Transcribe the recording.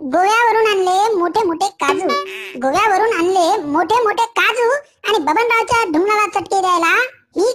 गोव्यावरून आणले मोठे मोठे काजू गोव्यावरून आणले मोठे मोठे काजू आणि बबनरावच्या ढुंगणाला चटके द्यायला मी